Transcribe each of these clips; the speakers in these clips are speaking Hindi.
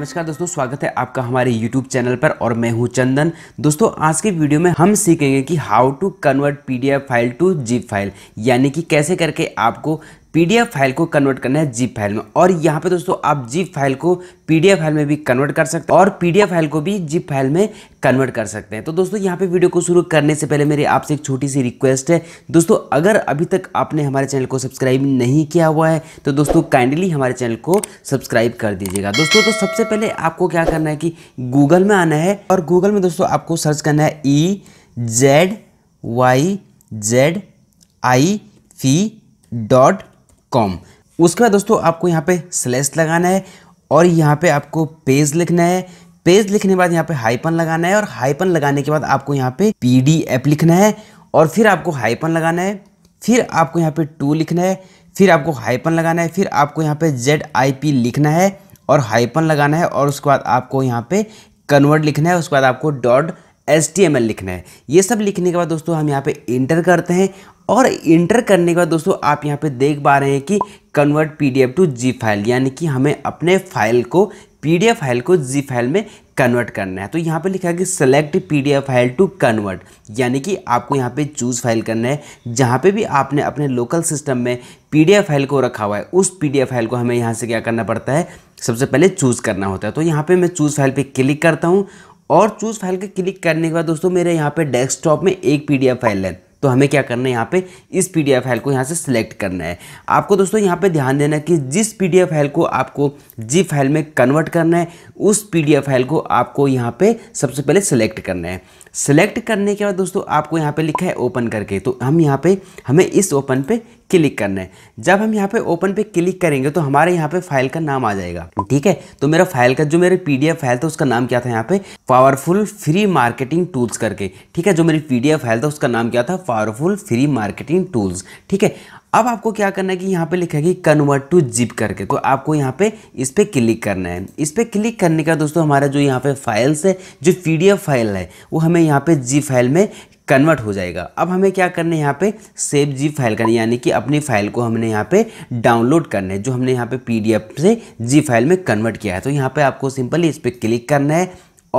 नमस्कार दोस्तों स्वागत है आपका हमारे YouTube चैनल पर और मैं हूं चंदन दोस्तों आज के वीडियो में हम सीखेंगे कि how to convert PDF file to zip file यानी कि कैसे करके आपको पीडीएफ फाइल को कन्वर्ट करना है जीप फाइल में और यहाँ पे दोस्तों आप जीप फाइल को पीडीएफ फाइल में भी कन्वर्ट कर सकते हैं और पीडीएफ फाइल को भी जीप फाइल में कन्वर्ट कर सकते हैं तो दोस्तों यहाँ पे वीडियो को शुरू करने से पहले मेरी आपसे एक छोटी सी रिक्वेस्ट है दोस्तों अगर अभी तक आपने हमारे चैनल को सब्सक्राइब नहीं किया हुआ है तो दोस्तों काइंडली हमारे चैनल को सब्सक्राइब कर दीजिएगा दोस्तों तो सबसे पहले आपको क्या करना है कि गूगल में आना है और गूगल में दोस्तों आपको सर्च करना है E Z Y Z I P dot com उसके बाद दोस्तों आपको यहाँ पे स्लेस लगाना है और यहाँ पे आपको पेज लिखना है पेज लिखने के बाद यहाँ पे हाइपन लगाना है और हाइपन लगाने के बाद आपको यहाँ पे पी डी एप लिखना है और फिर आपको हाइपन लगाना है फिर आपको यहाँ पे टू लिखना है फिर आपको हाइपन लगाना है फिर आपको यहाँ पे जेड आई पी लिखना है और हाइपन लगाना है और उसके बाद आपको यहाँ पे कन्वर्ट लिखना है उसके बाद आपको डॉट एल लिखना है ये सब लिखने के बाद दोस्तों हम यहाँ पे इंटर करते हैं और इंटर करने के बाद दोस्तों आप यहाँ पे देख पा रहे हैं कि convert P F to ji file यानी कि हमें अपने फाइल को एफ फाइल को जी फाइल में कन्वर्ट करना है तो यहाँ पे लिखा है कि select F file to convert यानी कि आपको यहाँ पे चूज़ फाइल करना है जहाँ पे भी आपने अपने लोकल सिस्टम में एफ फाइल को रखा हुआ है उस एफ फाइल को हमें यहाँ से क्या करना पड़ता है सबसे पहले चूज़ करना होता है तो यहाँ पे मैं चूज़ फाइल पे क्लिक करता हूँ और चूज़ फाइल के क्लिक करने के बाद दोस्तों मेरे यहाँ पे डेस्कटॉप में एक पीडीएफ फाइल है तो हमें क्या करना है यहाँ पे इस पीडीएफ फाइल को यहाँ से सिलेक्ट करना है आपको दोस्तों यहाँ पे ध्यान देना है कि जिस पीडीएफ फाइल को आपको जी फाइल में कन्वर्ट करना है उस पीडीएफ फाइल को आपको यहाँ पे सबसे पहले सिलेक्ट करना है सिलेक्ट करने के बाद दोस्तों आपको यहाँ पे लिखा है ओपन करके तो हम यहाँ पे हमें इस ओपन पे क्लिक करना है जब हम यहाँ पे ओपन पे क्लिक करेंगे तो हमारे यहाँ पे फाइल का नाम आ जाएगा ठीक है तो मेरा फाइल का जो मेरे पीडीएफ फाइल था उसका नाम क्या था यहाँ पे पावरफुल फ्री मार्केटिंग टूल्स करके ठीक है जो मेरी पीडीएफ फाइल था उसका नाम क्या था पावरफुल फ्री मार्केटिंग टूल्स ठीक है अब आपको क्या करना है कि यहाँ पे लिखा है कि कन्वर्ट टू जिप करके तो आपको यहाँ पे इस पर क्लिक करना है इस पर क्लिक करने का दोस्तों हमारा जो यहाँ पे फाइल्स है जो पी फाइल है वो हमें यहाँ पे जी फाइल में कन्वर्ट हो जाएगा अब हमें क्या करना है यहाँ पे सेव जी फाइल करनी यानी कि अपनी फाइल को हमने यहाँ पे डाउनलोड करना है जो हमने यहाँ पे पीडीएफ से जी फाइल में कन्वर्ट किया है तो यहाँ पे आपको सिंपली इस पर क्लिक करना है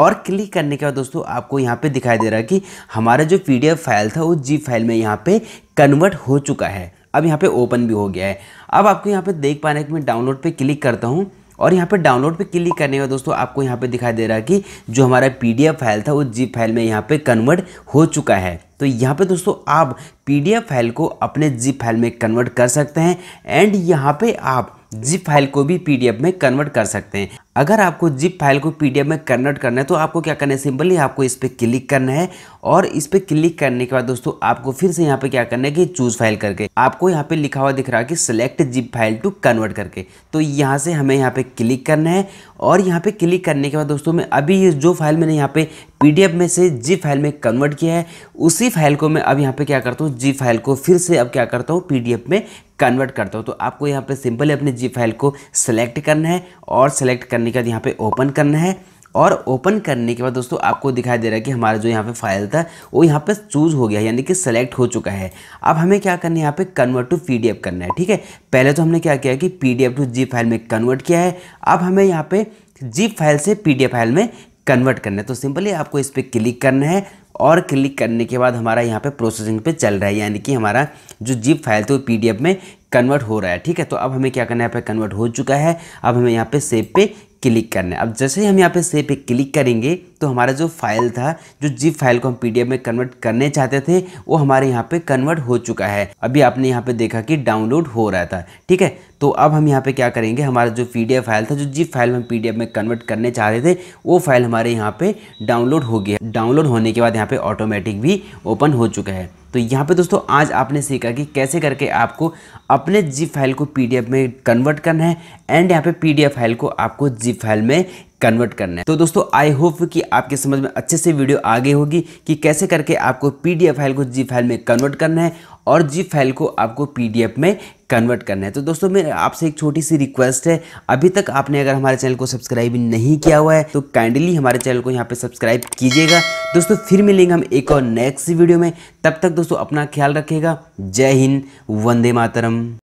और क्लिक करने के बाद दोस्तों आपको यहाँ पे दिखाई दे रहा है कि हमारा जो पी फाइल था वो जी फाइल में यहाँ पर कन्वर्ट हो चुका है अब यहाँ पर ओपन भी हो गया है अब आपको यहाँ पर देख पा रहे हैं कि मैं डाउनलोड पर क्लिक करता हूँ और यहाँ पर डाउनलोड पर क्लिक करने में दोस्तों आपको यहाँ पर दिखाई दे रहा है कि जो हमारा पी फाइल था वो जी फाइल में यहाँ पर कन्वर्ट हो चुका है तो यहाँ पे दोस्तों आप पीडीएफ फाइल को अपने जिप फाइल में कन्वर्ट कर सकते हैं एंड यहाँ पे आप जिप फाइल को भी पीडीएफ में कन्वर्ट कर सकते हैं अगर आपको जिप फाइल को पीडीएफ में कन्वर्ट करना है तो आपको क्या करना है सिंपली आपको इस पर क्लिक करना है और इस पर क्लिक करने के बाद दोस्तों आपको फिर से यहाँ पे क्या करना है कि चूज फाइल करके आपको यहाँ पे लिखा हुआ दिख रहा है कि select zip file to convert करके तो यहाँ से हमें यहाँ पे क्लिक करना है और यहाँ पे क्लिक करने के बाद दोस्तों में अभी जो फाइल मैंने यहाँ पे पीडीएफ में से जी फाइल में कन्वर्ट किया है उसी फाइल को मैं अब यहाँ पे क्या करता हूँ जी फाइल को फिर से अब क्या करता हूँ पीडीएफ में कन्वर्ट करता हूँ तो आपको यहाँ पे सिंपली अपने जी फाइल को सेलेक्ट करना है और सेलेक्ट करने के बाद यहाँ पे ओपन करना है और ओपन करने के बाद दोस्तों आपको दिखाई दे रहा है कि हमारा जो यहाँ पे फाइल था वो यहाँ पे चूज हो गया यानी कि सेलेक्ट हो चुका है अब हमें क्या करना है यहाँ पे कन्वर्ट टू पीडीएफ करना है ठीक है पहले तो हमने क्या किया कि पीडीएफ टू जी फाइल में कन्वर्ट किया है अब हमें यहाँ पे जीप फाइल से पीडीएफ फाइल में कन्वर्ट करना है तो सिंपली आपको इस पर क्लिक करना है और क्लिक करने के बाद हमारा यहाँ पे प्रोसेसिंग पे चल रहा है यानी कि हमारा जो जीप फाइल थी वो पी में कन्वर्ट हो रहा है ठीक है तो अब हमें क्या करना है यहाँ पे कन्वर्ट हो चुका है अब हमें यहाँ पे सेव पे क्लिक करना है अब जैसे ही हम यहाँ पे सेव पे क्लिक करेंगे तो हमारा जो फाइल था जो जिप फाइल को हम पीडीएफ में कन्वर्ट करने चाहते थे वो हमारे यहाँ पे कन्वर्ट हो चुका है अभी आपने यहाँ पे देखा कि डाउनलोड हो रहा था ठीक है तो अब हम यहाँ पे क्या करेंगे हमारा जो पी फाइल था जो जिप फाइल हम पी में कन्वर्ट करने चाह रहे थे वो फाइल हमारे यहाँ पे डाउनलोड हो गया डाउनलोड होने के बाद यहाँ पे ऑटोमेटिक भी ओपन हो चुका है तो यहाँ पे दोस्तों आज आपने सीखा कि कैसे करके आपको अपने जिप फाइल को पीडीएफ में कन्वर्ट करना है एंड यहाँ पे पीडीएफ फाइल को आपको जिप फाइल में कन्वर्ट करना है तो दोस्तों आई होप कि आपके समझ में अच्छे से वीडियो आगे होगी कि कैसे करके आपको पीडीएफ फाइल को जी फाइल में कन्वर्ट करना है और जी फाइल को आपको पीडीएफ में कन्वर्ट करना है तो दोस्तों मेरे आपसे एक छोटी सी रिक्वेस्ट है अभी तक आपने अगर हमारे चैनल को सब्सक्राइब नहीं किया हुआ है तो काइंडली हमारे चैनल को यहाँ पर सब्सक्राइब कीजिएगा दोस्तों फिर मिलेंगे हम एक और नेक्स्ट वीडियो में तब तक दोस्तों अपना ख्याल रखेगा जय हिंद वंदे मातरम